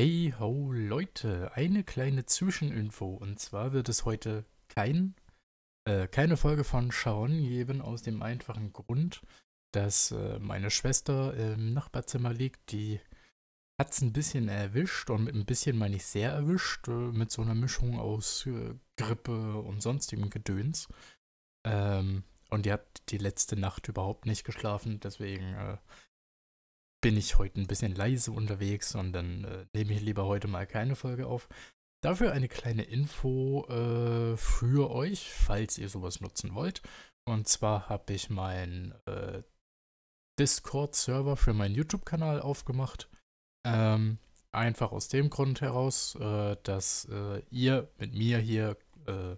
Hey ho Leute, eine kleine Zwischeninfo und zwar wird es heute kein, äh, keine Folge von Schauen geben aus dem einfachen Grund, dass äh, meine Schwester im Nachbarzimmer liegt, die hat es ein bisschen erwischt und mit ein bisschen meine ich sehr erwischt, äh, mit so einer Mischung aus äh, Grippe und sonstigem Gedöns. Ähm, und die hat die letzte Nacht überhaupt nicht geschlafen, deswegen äh, bin ich heute ein bisschen leise unterwegs und dann äh, nehme ich lieber heute mal keine Folge auf. Dafür eine kleine Info äh, für euch, falls ihr sowas nutzen wollt. Und zwar habe ich meinen äh, Discord-Server für meinen YouTube-Kanal aufgemacht. Ähm, einfach aus dem Grund heraus, äh, dass äh, ihr mit mir hier äh,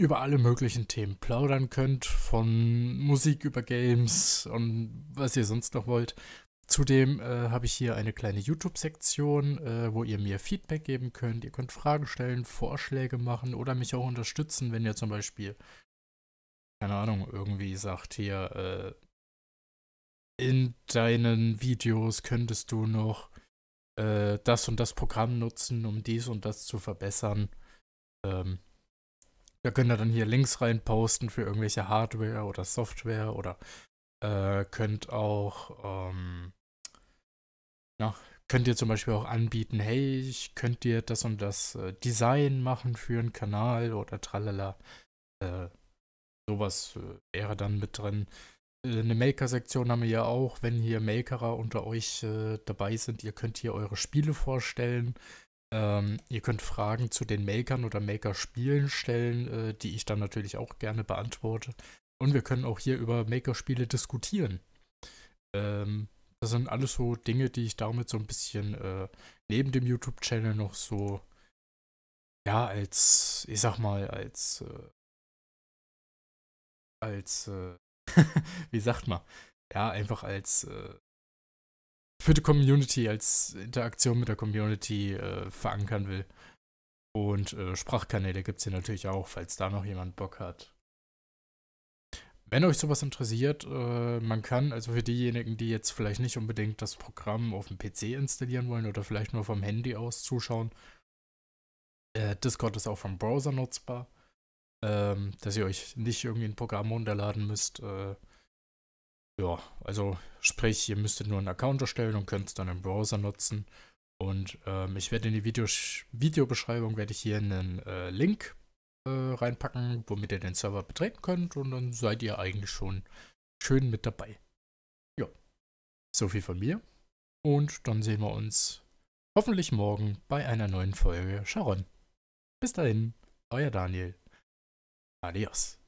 über alle möglichen Themen plaudern könnt, von Musik über Games und was ihr sonst noch wollt. Zudem äh, habe ich hier eine kleine YouTube-Sektion, äh, wo ihr mir Feedback geben könnt. Ihr könnt Fragen stellen, Vorschläge machen oder mich auch unterstützen, wenn ihr zum Beispiel, keine Ahnung, irgendwie sagt hier, äh, in deinen Videos könntest du noch äh, das und das Programm nutzen, um dies und das zu verbessern. Ähm, da könnt ihr dann hier Links rein posten für irgendwelche Hardware oder Software oder äh, könnt auch, ähm, na, könnt ihr zum Beispiel auch anbieten, hey, ich könnt dir das und das äh, Design machen für einen Kanal oder tralala. Äh, sowas äh, wäre dann mit drin. Äh, eine Maker-Sektion haben wir ja auch, wenn hier Makerer unter euch äh, dabei sind. Ihr könnt hier eure Spiele vorstellen. Ähm, ihr könnt Fragen zu den Makern oder Maker-Spielen stellen, äh, die ich dann natürlich auch gerne beantworte. Und wir können auch hier über Maker-Spiele diskutieren. Ähm, das sind alles so Dinge, die ich damit so ein bisschen äh, neben dem YouTube-Channel noch so, ja, als, ich sag mal, als, äh, als, äh, wie sagt man, ja, einfach als äh, für die Community, als Interaktion mit der Community äh, verankern will. Und äh, Sprachkanäle gibt es hier natürlich auch, falls da noch jemand Bock hat. Wenn euch sowas interessiert, äh, man kann, also für diejenigen, die jetzt vielleicht nicht unbedingt das Programm auf dem PC installieren wollen oder vielleicht nur vom Handy aus zuschauen, äh, Discord ist auch vom Browser nutzbar, ähm, dass ihr euch nicht irgendwie ein Programm runterladen müsst. Äh, ja, also sprich, ihr müsstet nur einen Account erstellen und könnt es dann im Browser nutzen. Und ähm, ich werde in die Videos Videobeschreibung werde ich hier einen äh, Link äh, reinpacken, womit ihr den Server betreten könnt und dann seid ihr eigentlich schon schön mit dabei. Ja, so viel von mir und dann sehen wir uns hoffentlich morgen bei einer neuen Folge Sharon. Bis dahin, euer Daniel. Adios.